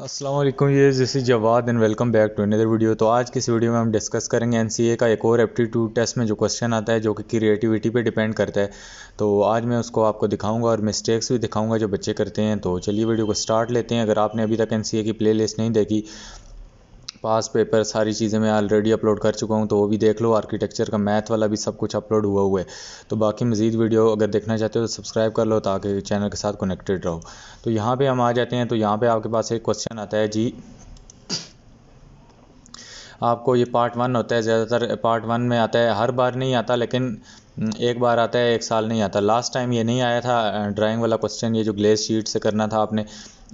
असलम ये is Jawad and welcome back to another video तो आज किस इस वीडियो में हम डिस्कस करेंगे एन का एक और एप्टीट्यूड टेस्ट में जो क्वेश्चन आता है जो कि क्रिएटिविटी पे डिपेंड करता है तो आज मैं उसको आपको दिखाऊंगा और मिस्टेक्स भी दिखाऊंगा जो बच्चे करते हैं तो चलिए वीडियो को स्टार्ट लेते हैं अगर आपने अभी तक एन की प्ले लिस्ट नहीं देखी पास पेपर सारी चीज़ें मैं ऑलरेडी अपलोड कर चुका हूँ तो वो भी देख लो आर्किटेक्चर का मैथ वाला भी सब कुछ अपलोड हुआ हुआ है तो बाकी मज़ीद वीडियो अगर देखना चाहते हो तो सब्सक्राइब कर लो ताकि चैनल के साथ कनेक्टेड रहो तो यहाँ पर हम आ जाते हैं तो यहाँ पर आपके पास एक क्वेश्चन आता है जी आपको ये पार्ट वन होता है ज़्यादातर पार्ट वन में आता है हर बार नहीं आता लेकिन हम्म, एक बार आता है एक साल नहीं आता लास्ट टाइम ये नहीं आया था ड्राइंग वाला क्वेश्चन ये जो ग्लेस शीट से करना था आपने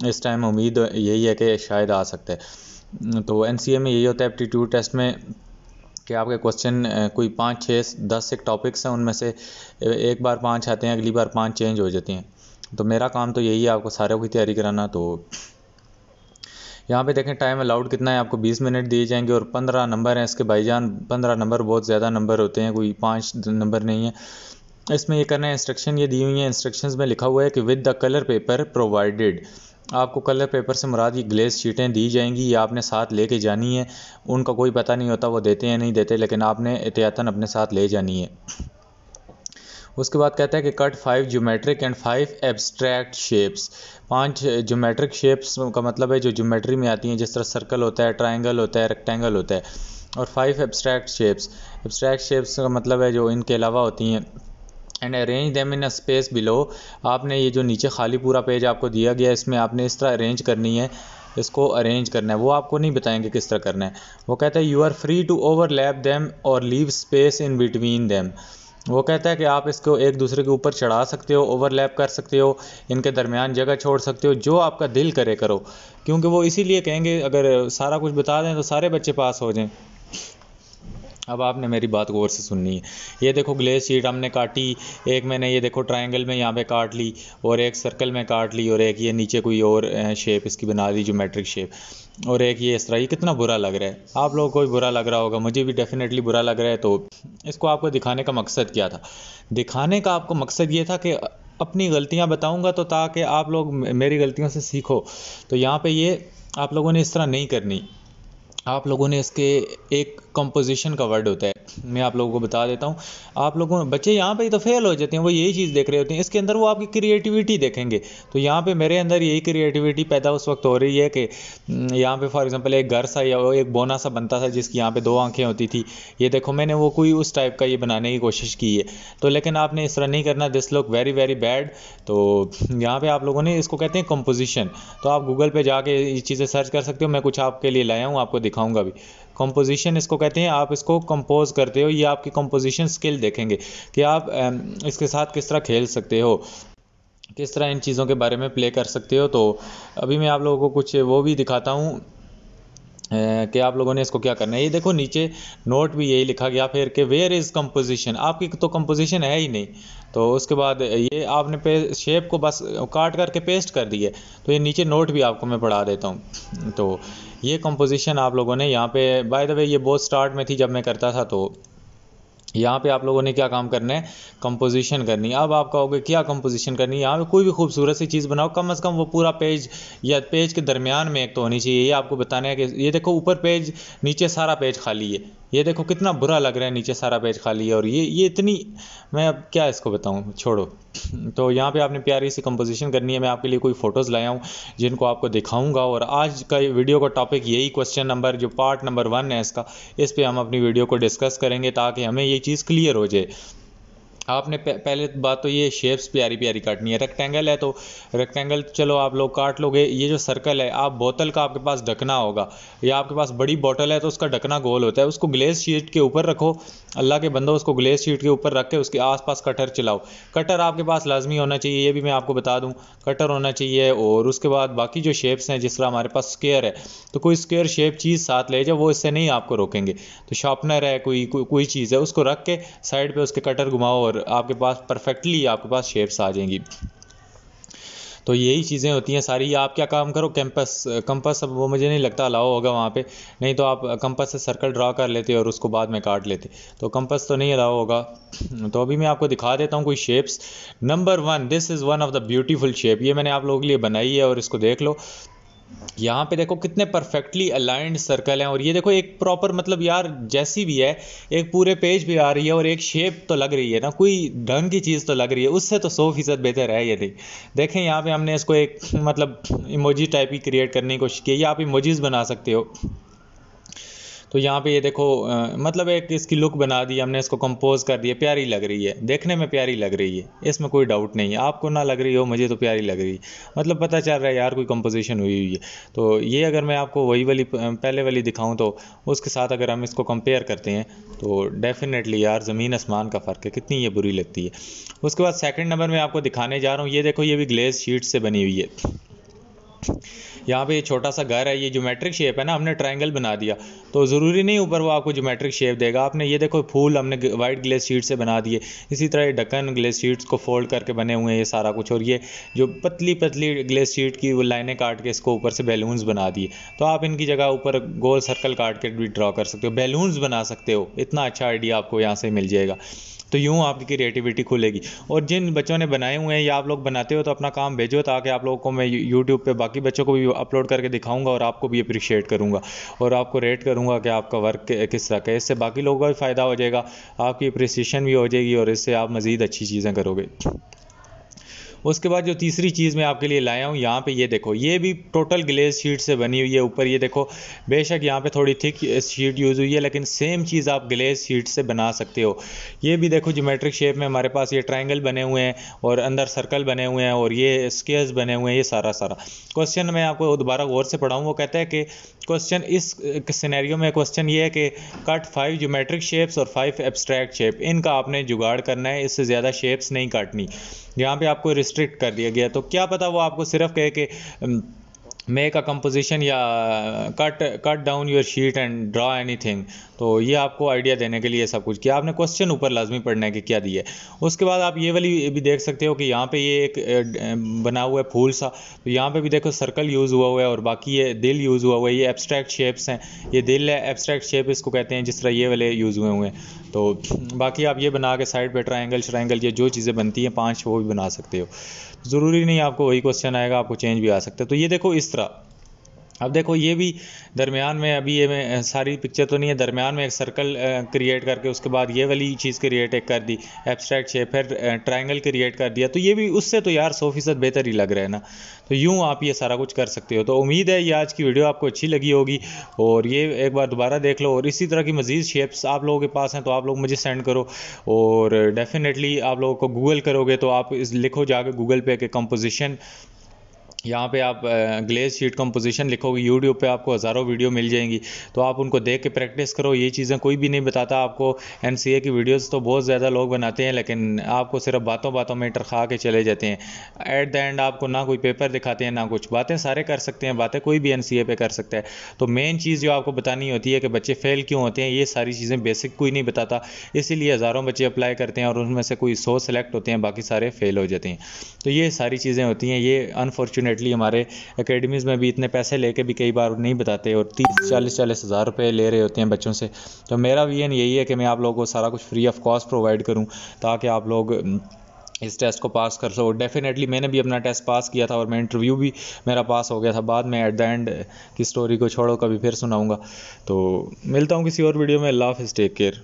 इस टाइम उम्मीद यही है कि शायद आ सकता है तो एन में यही होता है एप्टीट्यूड टेस्ट में कि आपके क्वेश्चन कोई पाँच छः दस एक टॉपिक्स हैं उनमें से एक बार पाँच आते हैं अगली बार पाँच चेंज हो जाती हैं तो मेरा काम तो यही है आपको सारे की तैयारी कराना तो यहाँ पे देखें टाइम अलाउड कितना है आपको 20 मिनट दिए जाएंगे और 15 नंबर हैं इसके भाईजान 15 नंबर बहुत ज़्यादा नंबर होते हैं कोई पाँच नंबर नहीं है इसमें ये करना है इंस्ट्रक्शन ये दी हुई है इंस्ट्रक्शंस में लिखा हुआ है कि with the colour paper provided आपको कलर पेपर से मुराद ये ग्लेस शीटें दी जाएंगी ये आपने साथ लेके जानी है उनका कोई पता नहीं होता वो देते हैं नहीं देते लेकिन आपने एहतियातन अपने साथ ले जानी है उसके बाद कहता है कि cut five geometric and five abstract shapes पांच जोमेट्रिक शेप्स का मतलब है जो जोमेट्री में आती हैं जिस तरह सर्कल होता है ट्राइंगल होता है रेक्टेंगल होता है और five abstract shapes abstract shapes का मतलब है जो इनके अलावा होती हैं and arrange them in a space below आपने ये जो नीचे खाली पूरा पेज आपको दिया गया इसमें आपने इस तरह अरेंज करनी है इसको अरेंज करना है वो आपको नहीं बताएंगे किस तरह करना है वो कहता है you are free to overlap them और leave space in between them वो कहता है कि आप इसको एक दूसरे के ऊपर चढ़ा सकते हो ओवरलैप कर सकते हो इनके दरमियान जगह छोड़ सकते हो जो आपका दिल करे करो क्योंकि वो इसीलिए कहेंगे अगर सारा कुछ बता दें तो सारे बच्चे पास हो जाएं अब आपने मेरी बात गौर से सुननी है ये देखो ग्लेस शीट हमने काटी एक मैंने ये देखो ट्रायंगल में यहाँ पे काट ली और एक सर्कल में काट ली और एक ये नीचे कोई और शेप इसकी बना ली मैट्रिक शेप और एक ये इस तरह ये कितना बुरा लग रहा है आप लोगों को भी बुरा लग रहा होगा मुझे भी डेफिनेटली बुरा लग रहा है तो इसको आपको दिखाने का मकसद क्या था दिखाने का आपको मकसद ये था कि अपनी गलतियाँ बताऊँगा तो ताकि आप लोग मेरी गलतियों से सीखो तो यहाँ पर ये आप लोगों ने इस तरह नहीं करनी आप लोगों ने इसके एक कंपोजिशन का वर्ड होता है मैं आप लोगों को बता देता हूँ आप लोगों बच्चे यहाँ पे ही तो फेल हो जाते हैं वो यही चीज़ देख रहे होते हैं इसके अंदर वो आपकी क्रिएटिविटी देखेंगे तो यहाँ पे मेरे अंदर यही क्रिएटिविटी पैदा उस वक्त हो रही है कि हम्म, यहाँ पे फॉर एग्जाम्पल एक घर सा या एक बोना सा बनता था जिसकी यहाँ पे दो आंखें होती थी ये देखो मैंने वो कोई उस टाइप का ये बनाने की कोशिश की है तो लेकिन आपने इस तरह नहीं करना this look very very bad तो यहाँ पर आप लोगों ने इसको कहते हैं कंपोजिशन तो आप गूगल पर जाके ये चीज़ें सर्च कर सकते हो मैं कुछ आपके लिए लाया हूँ आपको दिखाऊँगा भी कंपोजिशन इसको कहते हैं आप इसको कंपोज करते हो ये आपकी कंपोजिशन स्किल देखेंगे कि आप इसके साथ किस तरह खेल सकते हो किस तरह इन चीज़ों के बारे में प्ले कर सकते हो तो अभी मैं आप लोगों को कुछ वो भी दिखाता हूँ कि आप लोगों ने इसको क्या करना है ये देखो नीचे नोट भी यही लिखा गया फिर कि वेयर इज़ कंपोजिशन आपकी तो कंपोजिशन है ही नहीं तो उसके बाद ये आपने पे शेप को बस काट करके पेस्ट कर दिए तो ये नीचे नोट भी आपको मैं पढ़ा देता हूँ तो ये कंपोजिशन आप लोगों ने यहाँ पे बाय द वे ये बहुत स्टार्ट में थी जब मैं करता था तो यहाँ पे आप लोगों ने क्या काम करना है कंपोजिशन करनी अब आप कहोगे क्या कंपोजिशन करनी यहाँ पे कोई भी खूबसूरत सी चीज़ बनाओ कम अज़ कम वो पूरा पेज या पेज के दरमियान में एक तो होनी चाहिए ये आपको बताना है कि ये देखो ऊपर पेज नीचे सारा पेज खाली है ये देखो कितना बुरा लग रहा है नीचे सारा पेज खाली है और ये ये इतनी मैं अब क्या इसको बताऊँ छोड़ो तो यहाँ पे आपने प्यारी सी कंपोजिशन करनी है मैं आपके लिए कोई फ़ोटोज़ लाया हूँ जिनको आपको दिखाऊंगा और आज का वीडियो का टॉपिक यही क्वेश्चन नंबर जो पार्ट नंबर वन है इसका इस पर हम अपनी वीडियो को डिस्कस करेंगे ताकि हमें ये चीज़ क्लियर हो जाए आपने पहले बात तो ये शेप्स प्यारी प्यारी काटनी है रेक्टेंगल है तो रेक्टेंगल तो चलो आप लोग काट लोगे ये जो सर्कल है आप बोतल का आपके पास ढकना होगा या आपके पास बड़ी बोतल है तो उसका ढकना गोल होता है उसको ग्लेस शीट के ऊपर रखो अल्लाह के बंदो उसको ग्लेस शीट के ऊपर रख के उसके आसपास कटर चलाओ कटर आपके पास लाजमी होना चाहिए ये भी मैं आपको बता दूँ कटर होना चाहिए और उसके बाद बाकी जो शेप्स हैं जिस तरह हमारे पास स्केयर है तो कोई स्केयर शेप चीज़ साथ ले जाओ वो इससे नहीं आपको रोकेंगे तो शार्पनर है कोई कोई चीज़ है उसको रख के साइड पर उसके कटर घुमाओ और आपके पास परफेक्टली आपके पास शेप्स आ जाएंगी तो यही चीज़ें होती हैं सारी आप क्या काम करो कैंपस कंपस अब वो मुझे नहीं लगता अलाव होगा वहाँ पे नहीं तो आप कंपस से सर्कल ड्रा कर लेते और उसको बाद में काट लेते तो कंपस तो नहीं अलाव होगा तो अभी मैं आपको दिखा देता हूँ कोई shapes number one this is one of the beautiful shape ये मैंने आप लोगों के लिए बनाई है और इसको देख लो यहाँ पे देखो कितने परफेक्टली अलाइंड सर्कल हैं और ये देखो एक प्रॉपर मतलब यार जैसी भी है एक पूरे पेज भी आ रही है और एक शेप तो लग रही है ना कोई ढंग की चीज़ तो लग रही है उससे तो सौ फीसद बेहतर है ये थी देखें यहाँ पे हमने इसको एक मतलब इमोजी टाइप की क्रिएट करने की कोशिश की है आप इमोजीज़ बना सकते हो तो यहाँ पे ये देखो आ, मतलब एक इसकी लुक बना दी हमने इसको कंपोज कर दिया प्यारी लग रही है देखने में प्यारी लग रही है इसमें कोई डाउट नहीं है आपको ना लग रही हो मुझे तो प्यारी लग रही है मतलब पता चल रहा है यार कोई कंपोजिशन हुई हुई है तो ये अगर मैं आपको वही वाली पहले वाली दिखाऊँ तो उसके साथ अगर हम इसको कंपेयर करते हैं तो डेफिनेटली यार ज़मीन आसमान का फ़र्क है कितनी ये बुरी लगती है उसके बाद सेकेंड नंबर में आपको दिखाने जा रहा हूँ ये देखो ये भी ग्लेस शीट से बनी हुई है यहाँ पे ये छोटा सा घर है ये मेट्रिक शेप है ना हमने ट्रायंगल बना दिया तो ज़रूरी नहीं ऊपर वो आपको जोमेट्रिक शेप देगा आपने ये देखो फूल हमने वाइट ग्लेस शीट से बना दिए इसी तरह ये ढक्कन ग्लेस शीट्स को फोल्ड करके बने हुए हैं ये सारा कुछ और ये जो पतली पतली ग्लेस शीट की वो लाइनें काट के इसको ऊपर से बैलून्स बना दिए तो आप इनकी जगह ऊपर गोल सर्कल काट के भी ड्रॉ कर सकते हो बैलून्स बना सकते हो इतना अच्छा आइडिया आपको यहाँ से मिल जाएगा तो यूँ आपकी क्रिएटिविटी खुलेगी और जिन बच्चों ने बनाए हुए हैं या आप लोग बनाते हो तो अपना काम भेजो ताकि आप लोगों को मैं यूट्यूब पर बाकी बच्चों को भी अपलोड करके दिखाऊँगा और आपको भी अप्रिशिएट करूँगा और आपको रेट करूँगा करूँगा कि आपका वर्क किस तरह का इससे बाकी लोगों का भी फ़ायदा हो जाएगा आपकी अप्रिसिएशन भी हो जाएगी और इससे आप मज़ीद अच्छी चीज़ें करोगे उसके बाद जो तीसरी चीज़ मैं आपके लिए लाया हूँ यहाँ पे ये देखो ये भी टोटल ग्लेज शीट से बनी हुई है ऊपर ये देखो बेशक यहाँ पे थोड़ी थिक शीट यूज़ हुई है लेकिन सेम चीज़ आप ग्लेज शीट से बना सकते हो ये भी देखो जोमेट्रिक शेप में हमारे पास ये ट्राइंगल बने हुए हैं और अंदर सर्कल बने हुए हैं और ये स्केयर्स बने हुए हैं ये सारा सारा क्वेश्चन मैं आपको दोबारा गौर से पढ़ाऊँ वो कहता है कि क्वेश्चन इस सिनेरियो में क्वेश्चन ये है कि कट फाइव जोमेट्रिक शेप्स और फाइव एब्स्ट्रैक्ट शेप इनका आपने जुगाड़ करना है इससे ज़्यादा शेप्स नहीं काटनी यहाँ पे आपको रिस्ट्रिक्ट कर दिया गया तो क्या पता वो आपको सिर्फ कहे कि मेक अ कंपोजिशन या cut cut down your sheet and draw thing तो ये आपको आइडिया देने के लिए सब कुछ किया आपने क्वेश्चन ऊपर लाजमी पढ़ना है कि क्या दिया है उसके बाद आप ये वाली भी देख सकते हो कि यहाँ पे ये एक बना हुआ है फूल सा तो यहाँ पे भी देखो सर्कल यूज़ हुआ हुआ है और बाकी ये दिल यूज़ हुआ हुआ है ये एब्स्ट्रैक्ट शेप्स हैं ये दिल है एब्स्ट्रैक्ट शेप इसको कहते हैं जिस तरह ये वाले यूज़ हुए हुए हैं तो बाकी आप ये बना के साइड पर ट्राइंगल श्राइंगल ये जो चीज़ें बनती हैं पाँच वो भी बना सकते हो ज़रूरी नहीं आपको वही क्वेश्चन आएगा आपको चेंज भी आ सकता है तो ये देखो इस तरह अब देखो ये भी दरमियान में अभी ये में सारी पिक्चर तो नहीं है दरमियान में एक सर्कल क्रिएट करके उसके बाद ये वाली चीज़ क्रिएट एक कर दी एब्स्ट्रैक्ट शेप फिर ट्रायंगल क्रिएट कर दिया तो ये भी उससे तो यार सौ फीसद बेहतर ही लग रहा है ना तो यूँ आप ये सारा कुछ कर सकते हो तो उम्मीद है ये आज की वीडियो आपको अच्छी लगी होगी और ये एक बार दोबारा देख लो और इसी तरह की मज़ीद शेप्स आप लोगों के पास हैं तो आप लोग मुझे सेंड करो और डेफिनेटली आप लोगों को गूगल करोगे तो आप इस लिखो जाके गूगल पे के कंपोजिशन यहाँ पे आप ग्लेज शीट कंपोजिशन लिखोगे यूट्यूब पे आपको हज़ारों वीडियो मिल जाएंगी तो आप उनको देख के प्रैक्टिस करो ये चीज़ें कोई भी नहीं बताता आपको एन की वीडियोस तो बहुत ज़्यादा लोग बनाते हैं लेकिन आपको सिर्फ बातों बातों में टरखा के चले जाते हैं एट द एंड आपको ना कोई पेपर दिखाते हैं ना कुछ बातें सारे कर सकते हैं बातें कोई भी एन सी कर सकता है तो मेन चीज़ जो आपको बतानी होती है कि बच्चे फ़ेल क्यों होते हैं ये सारी चीज़ें बेसिक कोई नहीं बताता इसीलिए हज़ारों बच्चे अप्लाई करते हैं और उनमें से कोई सौ सेलेक्ट होते हैं बाकी सारे फेल हो जाते हैं तो ये सारी चीज़ें होती हैं ये अनफॉर्चुनेट डेफिनेटली हमारे अकेडमीज़ में भी इतने पैसे लेके भी कई बार नहीं बताते और तीस चालीस चालीस हज़ार रुपये ले रहे होते हैं बच्चों से तो मेरा विजन यही है कि मैं आप लोगों को सारा कुछ फ्री ऑफ कॉस्ट प्रोवाइड करूँ ताकि आप लोग इस टेस्ट को पास कर सको डेफिनेटली मैंने भी अपना टेस्ट पास किया था और मैं इंटरव्यू भी मेरा पास हो गया था बाद में एट द एंड की स्टोरी को छोड़ो कभी फिर सुनाऊँगा तो मिलता हूँ किसी और वीडियो में लाफ हाफिज़ टेक केयर